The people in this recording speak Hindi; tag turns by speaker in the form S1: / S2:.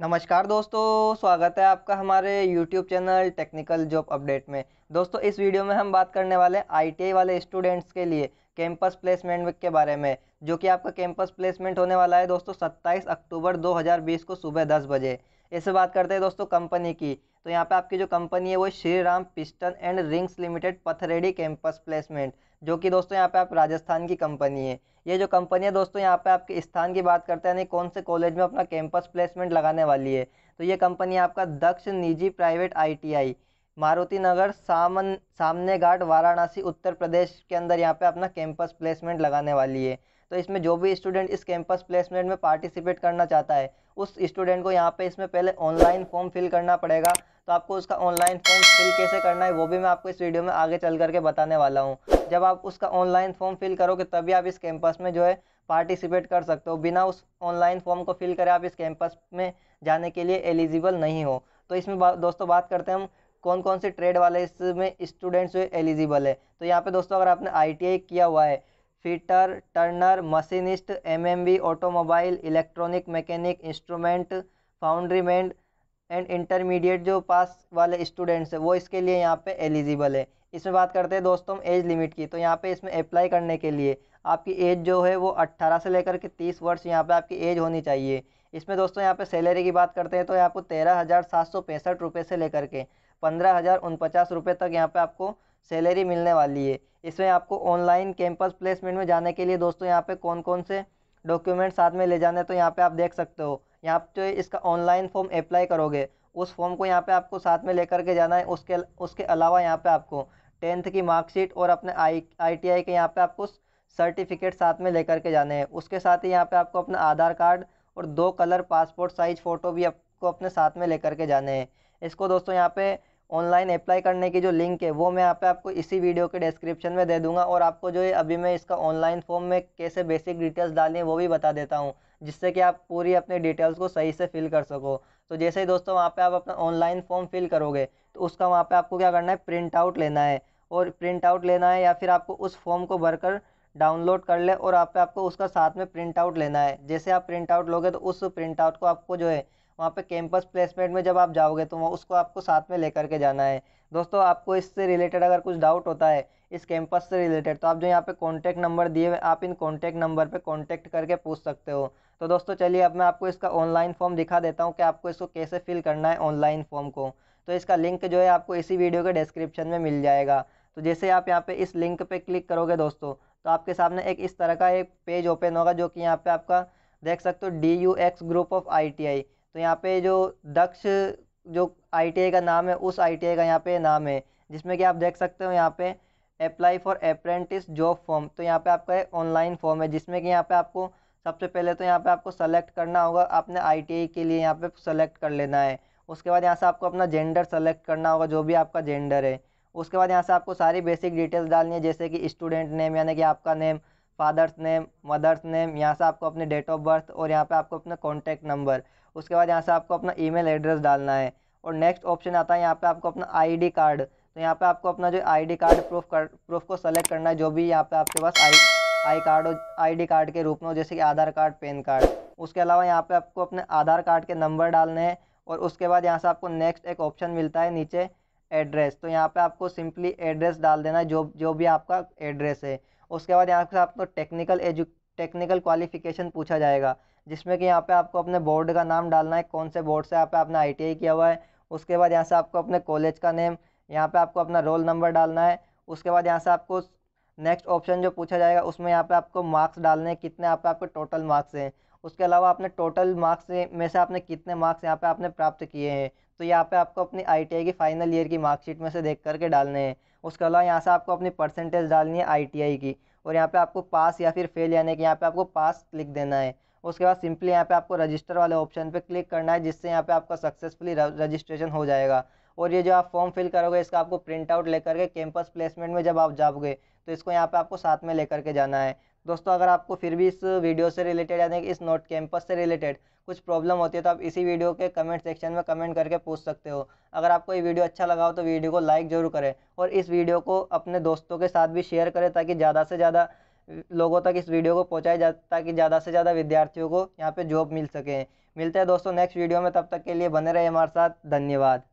S1: नमस्कार दोस्तों स्वागत है आपका हमारे YouTube channel technical job update में दोस्तों इस वीडियो में हम बात करने वाले हैं आई वाले स्टूडेंट्स के लिए कैंपस प्लेसमेंट के बारे में जो कि आपका कैंपस प्लेसमेंट होने वाला है दोस्तों 27 अक्टूबर 2020 को सुबह 10 बजे इससे बात करते हैं दोस्तों कंपनी की तो यहाँ पर आपकी जो कंपनी है वो Shri Ram piston and rings limited Pathredi campus placement जो कि दोस्तों यहाँ पे आप राजस्थान की कंपनी है ये जो कंपनी है दोस्तों यहाँ पे आपके स्थान की बात करते हैं यानी कौन से कॉलेज में अपना कैंपस प्लेसमेंट लगाने वाली है तो ये कंपनी आपका दक्ष निजी प्राइवेट आईटीआई मारुति नगर सामन सामने घाट वाराणसी उत्तर प्रदेश के अंदर यहाँ पे अपना कैंपस प्लेसमेंट लगाने वाली है तो इसमें जो भी स्टूडेंट इस कैंपस प्लेसमेंट में पार्टिसिपेट करना चाहता है उस स्टूडेंट को यहाँ पे इसमें पहले ऑनलाइन फॉर्म फिल करना पड़ेगा तो आपको उसका ऑनलाइन फॉर्म फिल कैसे करना है वो भी मैं आपको इस वीडियो में आगे चल करके बताने वाला हूँ जब आप उसका ऑनलाइन फॉर्म फिल करोगे तभी आप इस कैंपस में जो है पार्टिसिपेट कर सकते हो बिना उस ऑनलाइन फॉर्म को फिल करे आप इस कैंपस में जाने के लिए एलिजिबल नहीं हो तो इसमें बा, दोस्तों बात करते हैं हम कौन कौन से ट्रेड वाले इसमें स्टूडेंट्स जो एलिजिबल है तो यहाँ पे दोस्तों अगर आपने आई किया हुआ है fitter turner machinist MMB automobile electronic mechanic instrument foundryman and intermediate जो पास वाले स्टूडेंट्स हैं वो इसके लिए यहाँ पे एलिजिबल है इसमें बात करते हैं दोस्तों एज लिमिट की तो यहाँ पे इसमें अप्लाई करने के लिए आपकी एज जो है वो 18 से लेकर के 30 वर्ष यहाँ पे आपकी एज होनी चाहिए इसमें दोस्तों यहाँ पे सैलरी की बात करते हैं तो यहाँ को तेरह हज़ार सात सौ पैंसठ रुपये से लेकर के पंद्रह हज़ार उनपचास रुपये तक यहाँ पे आपको सैलरी मिलने वाली है इसमें आपको ऑनलाइन कैंपस प्लेसमेंट में जाने के लिए दोस्तों यहाँ पे कौन कौन से डॉक्यूमेंट साथ में ले जाने तो यहाँ पे आप देख सकते हो यहाँ पे इसका ऑनलाइन फॉर्म अप्लाई करोगे उस फॉर्म को यहाँ पे आपको साथ में लेकर के जाना है उसके उसके अलावा यहाँ पे आपको टेंथ की मार्कशीट और अपने आई आई टी आई के यहाँ पर आपको सर्टिफिकेट साथ में लेकर के जाने हैं उसके साथ ही यहाँ पे आपको अपना आधार कार्ड और दो कलर पासपोर्ट साइज फ़ोटो भी आपको अपने साथ में लेकर के जाने हैं इसको दोस्तों यहाँ पे ऑनलाइन अप्लाई करने की जो लिंक है वो मैं यहाँ पे आपको इसी वीडियो के डिस्क्रिप्शन में दे दूंगा और आपको जो है अभी मैं इसका ऑनलाइन फॉर्म में कैसे बेसिक डिटेल्स डालनी है वो भी बता देता हूँ जिससे कि आप पूरी अपने डिटेल्स को सही से फिल कर सको तो जैसे ही दोस्तों वहाँ पे आप अपना ऑनलाइन फॉर्म फिल करोगे तो उसका वहाँ पर आपको क्या करना है प्रिंट आउट लेना है और प्रिंट आउट लेना है या फिर आपको उस फॉर्म को भरकर डाउनलोड कर ले और आप पे आपको उसका साथ में प्रिंट आउट लेना है जैसे आप प्रिंट आउट लोगे तो उस प्रिंट आउट को आपको जो है वहाँ पे कैंपस प्लेसमेंट में जब आप जाओगे तो वो उसको आपको साथ में लेकर के जाना है दोस्तों आपको इससे रिलेटेड अगर कुछ डाउट होता है इस कैंपस से रिलेटेड तो आप जो यहाँ पे कॉन्टैक्ट नंबर दिए हुए आप इन कॉन्टैक्ट नंबर पे कॉन्टैक्ट करके पूछ सकते हो तो दोस्तों चलिए अब मैं आपको इसका ऑनलाइन फॉर्म दिखा देता हूँ कि आपको इसको कैसे फिल करना है ऑनलाइन फॉर्म को तो इसका लिंक जो है आपको इसी वीडियो के डिस्क्रिप्शन में मिल जाएगा तो जैसे आप यहाँ पर इस लिंक पर क्लिक करोगे दोस्तों तो आपके सामने एक इस तरह का एक पेज ओपन होगा जो कि यहाँ पर आपका देख सकते हो D U X group of I T I तो यहाँ पे जो दक्ष जो आई का नाम है उस आई का यहाँ पे नाम है जिसमें कि आप देख सकते हो यहाँ पे apply for apprentice job form तो यहाँ पे आपका एक ऑनलाइन फॉर्म है जिसमें कि यहाँ पे आपको सबसे पहले तो यहाँ पे आपको सेलेक्ट करना होगा आपने आई के लिए यहाँ पे सेलेक्ट कर लेना है उसके बाद यहाँ से आपको अपना जेंडर सेलेक्ट करना होगा जो भी आपका जेंडर है उसके बाद यहाँ से आपको सारी बेसिक डिटेल्स डालनी है जैसे कि स्टूडेंट नेम यानी कि आपका name father's name mother's name यहाँ से आपको अपने डेट ऑफ बर्थ और यहाँ पे आपको अपना कॉन्टैक्ट नंबर उसके बाद यहाँ से आपको अपना ई एड्रेस डालना है और नेक्स्ट ऑप्शन आता है यहाँ पर आपको अपना आई कार्ड तो यहाँ पे आपको अपना जो आईडी कार्ड प्रूफ कर प्रूफ को सेलेक्ट करना है जो भी यहाँ पे आपके पास आई आई कार्ड और आईडी कार्ड के रूप में हो जैसे कि आधार कार्ड पैन कार्ड उसके अलावा यहाँ पे आपको अपने आधार कार्ड के नंबर डालने हैं और उसके बाद यहाँ से आपको नेक्स्ट एक ऑप्शन मिलता है नीचे एड्रेस तो यहाँ पे आपको सिंपली एड्रेस डाल देना है जो जो भी आपका एड्रेस है उसके बाद यहाँ से आपको टेक्निकल एजु टेक्निकल क्वालिफिकेशन पूछा जाएगा जिसमें कि यहाँ पे आपको अपने बोर्ड का नाम डालना है कौन से बोर्ड से यहाँ पे आपने आई किया हुआ है उसके बाद यहाँ से आपको अपने कॉलेज का नेम यहाँ पे आपको अपना रोल नंबर डालना है उसके बाद यहाँ से आपको नेक्स्ट ऑप्शन जो पूछा जाएगा उसमें यहाँ पे आपको मार्क्स डालने हैं कितने यहाँ पे आपके टोटल मार्क्स हैं उसके अलावा आपने टोटल मार्क्स में से आपने कितने मार्क्स यहाँ पे आपने प्राप्त किए हैं तो यहाँ पे आपको अपनी आईटीआई की फ़ाइनल ईयर की मार्कशीट में से देख करके डालने हैं उसके अलावा यहाँ से आपको अपनी परसेंटेज डालनी है आईटीआई की और यहाँ पे आपको पास या फिर फेल यानी कि यहाँ पे आपको पास लिख देना है उसके बाद सिंपली यहाँ पे आपको रजिस्टर वाले ऑप्शन पे क्लिक करना है जिससे यहाँ पे आपका सक्सेसफुली रजिस्ट्रेशन हो जाएगा और ये जो आप फॉर्म फिल करोगे इसका आपको प्रिंट आउट लेकर के कैंपस प्लेसमेंट में जब आप जाओगे तो इसको यहाँ पे आपको साथ में लेकर के जाना है दोस्तों अगर आपको फिर भी इस वीडियो से रिलेटेड यानी कि इस नोट कैंपस से रिलेटेड कुछ प्रॉब्लम होती है तो आप इसी वीडियो के कमेंट सेक्शन में कमेंट करके पूछ सकते हो अगर आपको ये वीडियो अच्छा लगा हो तो वीडियो को लाइक ज़रूर करें और इस वीडियो को अपने दोस्तों के साथ भी शेयर करें ताकि ज़्यादा से ज़्यादा लोगों तक इस वीडियो को पहुँचाया जाए ताकि ज़्यादा से ज़्यादा विद्यार्थियों को यहाँ पर जॉब मिल सके मिलते हैं दोस्तों नेक्स्ट वीडियो में तब तक के लिए बने रहे हमारे साथ धन्यवाद